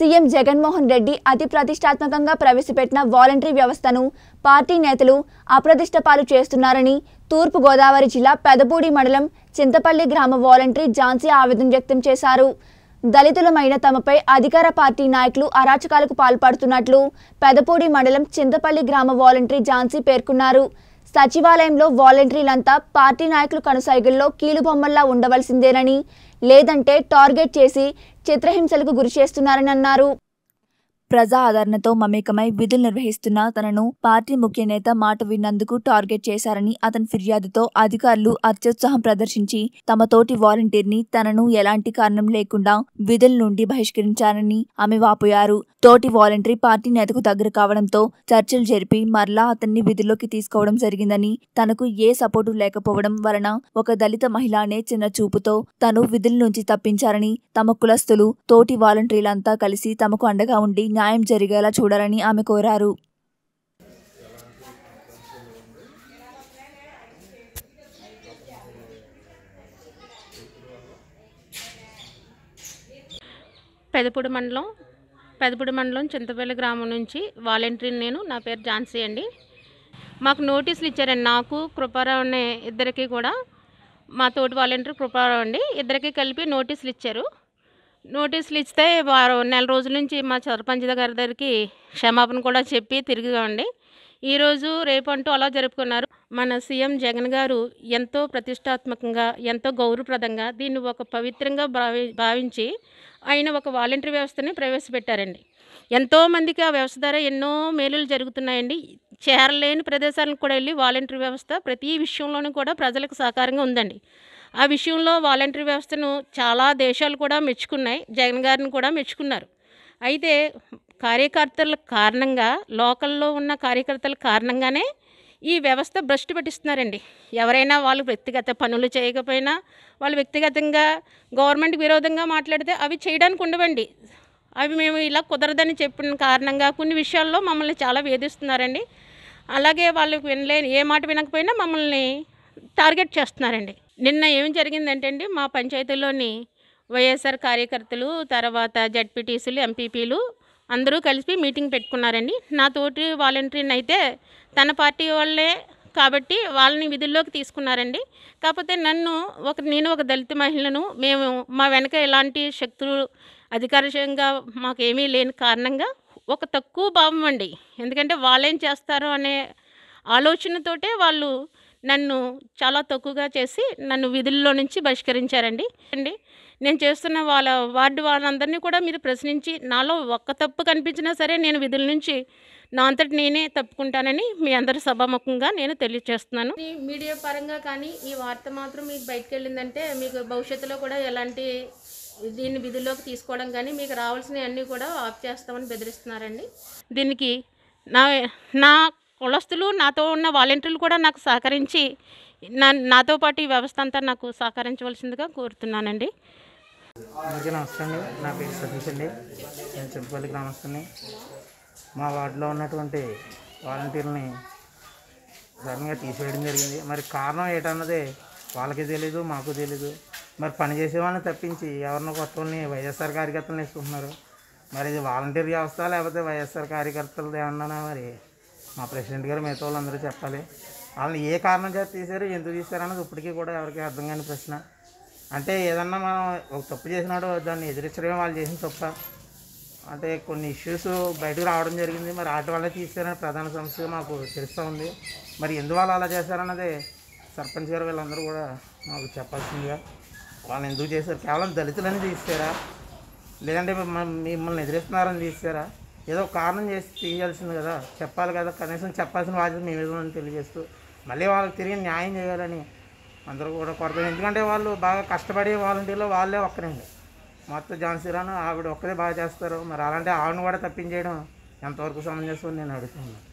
CM Jaganmohan Reddy అతి ప్రతిష్టాత్మకంగా ప్రవేశపెట్టిన వాలంటరీ వ్యవస్థను పార్టీ నేతలు అప్రతిష్టపాలు చేస్తున్నారని తూర్పుగోదావరి జిల్లా పెదపూడి మండలం చింతపల్లి గ్రామ వాలంటరీ ఝాన్సీ ఆవేదన వ్యక్తం చేశారు దళితులమైన తమపై అధికార పార్టీ నాయకులు అరాచకాలకు పాల్పడుతున్నట్లు పెదపూడి మండలం చింతపల్లి గ్రామ వాలంటరీ ఝాన్సీ పేర్కొన్నారు సచివాలయంలో వాలంటీర్లంతా పార్టీ నాయకులు కనుసైగల్లో కీలుబొమ్మల్లా ఉండవలసిందేనని లేదంటే టార్గెట్ చేసి చిత్రహింసలకు గురి చేస్తున్నారని అన్నారు ప్రజా ఆదరణతో మమేకమై విధులు నిర్వహిస్తున్న తనను పార్టీ ముఖ్య నేత మాట విన్నందుకు టార్గెట్ చేశారని అతని ఫిర్యాదుతో అధికారులు అత్యుత్సాహం ప్రదర్శించి తమ తోటి వాలంటీర్ని తనను ఎలాంటి కారణం లేకుండా విధుల నుండి బహిష్కరించారని ఆమె వాపోయారు తోటి వాలంటీర్ పార్టీ నేతకు దగ్గర కావడంతో చర్చలు జరిపి మరలా అతన్ని విధుల్లోకి తీసుకోవడం జరిగిందని తనకు ఏ సపోర్టు లేకపోవడం వలన ఒక దళిత మహిళ అనే చిన్న చూపుతో తను విధుల నుంచి తప్పించారని తమ కులస్తులు తోటి వాలంటీర్లంతా కలిసి తమకు అండగా ఉండి న్యాయం జరిగేలా చూడాలని ఆమె కోరారు పెదపూడి మండలం పెదపూడి మండలం చింతపల్లి గ్రామం నుంచి వాలంటీర్ నేను నా పేరు ఝాన్సీ అండి మాకు నోటీసులు ఇచ్చారండి నాకు కృపారావు అనే ఇద్దరికి కూడా మా తోటి వాలంటీర్ కృపారావు అండి ఇద్దరికి కలిపి నోటీసులు ఇచ్చారు నోటీసులు ఇస్తే వారు నెల రోజుల నుంచి మా సర్పంచ్ గారి దగ్గరికి క్షమాపణ కూడా చెప్పి తిరిగివ్వండి ఈరోజు రేపంటూ అలా జరుపుకున్నారు మన సీఎం జగన్ గారు ఎంతో ప్రతిష్టాత్మకంగా ఎంతో గౌరవప్రదంగా దీన్ని ఒక పవిత్రంగా భావి భావించి ఆయన ఒక వాలంటరీ వ్యవస్థని ప్రవేశపెట్టారండి ఎంతోమందికి ఆ వ్యవస్థ ద్వారా ఎన్నో మేలులు జరుగుతున్నాయండి చేరలేని ప్రదేశాలకు కూడా వెళ్ళి వాలంటీర్ వ్యవస్థ ప్రతి విషయంలోనూ కూడా ప్రజలకు సహకారంగా ఉందండి ఆ విషయంలో వాలంటరీ వ్యవస్థను చాలా దేశాలు కూడా మెచ్చుకున్నాయి జగన్ గారిని కూడా మెచ్చుకున్నారు అయితే కార్యకర్తల కారణంగా లోకల్లో ఉన్న కార్యకర్తల కారణంగానే ఈ వ్యవస్థ భ్రష్టు పెట్టిస్తున్నారండి ఎవరైనా వాళ్ళు వ్యక్తిగత పనులు చేయకపోయినా వాళ్ళు వ్యక్తిగతంగా గవర్నమెంట్ విరోధంగా మాట్లాడితే అవి చేయడానికి ఉండవండి అవి మేము ఇలా కుదరదని చెప్పిన కారణంగా కొన్ని విషయాల్లో మమ్మల్ని చాలా వేధిస్తున్నారండి అలాగే వాళ్ళు వినలేని ఏ మాట వినకపోయినా మమ్మల్ని టార్గెట్ చేస్తున్నారండి నిన్న ఏం జరిగిందంటే అండి మా పంచాయతీలోని వైఎస్ఆర్ కార్యకర్తలు తర్వాత జడ్పీటీసీలు ఎంపీపీలు అందరూ కలిసి మీటింగ్ పెట్టుకున్నారండి నా తోటి వాలంటీర్ని అయితే తన పార్టీ వాళ్ళే కాబట్టి వాళ్ళని విధుల్లోకి తీసుకున్నారండి కాకపోతే నన్ను ఒక నేను ఒక దళిత మహిళను మేము మా వెనక ఎలాంటి శక్తులు అధికారికంగా మాకు ఏమీ లేని కారణంగా ఒక తక్కువ భావం అండి ఎందుకంటే వాళ్ళేం చేస్తారు అనే ఆలోచనతోటే వాళ్ళు నన్ను చాలా తక్కువగా చేసి నన్ను విధుల్లో నుంచి బహిష్కరించారండి అండి నేను చేస్తున్న వాళ్ళ వార్డు వాళ్ళందరినీ కూడా మీరు ప్రశ్నించి నాలో ఒక్క తప్పు కనిపించినా సరే నేను విధుల నుంచి నా అంతటి నేనే తప్పుకుంటానని మీ అందరి సభాముఖంగా నేను తెలియజేస్తున్నాను మీడియా పరంగా కానీ ఈ వార్త మాత్రం మీకు బయటకు వెళ్ళిందంటే మీకు భవిష్యత్తులో కూడా ఎలాంటి దీన్ని విధుల్లోకి తీసుకోవడం కానీ మీకు రావాల్సినవన్నీ కూడా ఆఫ్ చేస్తామని బెదిరిస్తున్నారండి దీనికి నా నా కులస్తులు నాతో ఉన్న వాలంటీర్లు కూడా నాకు సహకరించి నా నాతో పాటు ఈ వ్యవస్థ అంతా నాకు సహకరించవలసిందిగా కోరుతున్నానండి అందరికీ నమస్తే అండి నా పేరు సతీష్ అండి నేను చింతపల్లి గ్రామస్తుని మా వార్డులో ఉన్నటువంటి వాలంటీర్ని సడన్గా తీసేయడం జరిగింది మరి కారణం ఏటన్నది వాళ్ళకి తెలీదు మాకు తెలీదు మరి పనిచేసే వాళ్ళని తప్పించి ఎవరినో కొత్త వైఎస్ఆర్ కార్యకర్తలు వేసుకుంటున్నారు మరి ఇది వాలంటీర్ వ్యవస్థ లేకపోతే వైఎస్ఆర్ కార్యకర్తలు ఏమన్నా మరి మా ప్రెసిడెంట్ గారు మిగతా వాళ్ళందరూ చెప్పాలి వాళ్ళని ఏ కారణం చేత తీశారు ఎందుకు తీశారు అన్నది ఇప్పటికీ కూడా ఎవరికి అర్థం కాని ప్రశ్న అంటే ఏదన్నా మనం ఒక తప్పు చేసినాడు దాన్ని ఎదిరించడమే వాళ్ళు చేసిన తప్ప అంటే కొన్ని ఇష్యూస్ బయటకు రావడం జరిగింది మరి వాటి వల్ల తీసారని ప్రధాన సమస్య మాకు తెలుస్తూ ఉంది మరి ఎందువల్ల అలా చేశారన్నది సర్పంచ్ గారు వీళ్ళందరూ కూడా మాకు చెప్పాల్సిందిగా వాళ్ళు ఎందుకు చేశారు కేవలం దళితులని తీస్తారా లేదంటే మిమ్మల్ని ఎదిరిస్తున్నారని తీస్తారా ఏదో కారణం చేసి తీయాల్సింది కదా చెప్పాలి కదా కనీసం చెప్పాల్సిన బాధ్యత మీ మీద ఉందని తెలియజేస్తూ మళ్ళీ వాళ్ళకి తిరిగి న్యాయం చేయాలని అందరూ కూడా కొరత ఎందుకంటే వాళ్ళు బాగా కష్టపడి వాలంటీర్లు వాళ్ళే ఒక్కరండి మొత్తం జాన్సీరాను ఆవిడ ఒక్కరే బాగా చేస్తారు మరి అలాంటి ఆవిడని కూడా తప్పించేయడం ఎంతవరకు సమంజసం నేను అడుగుతున్నాను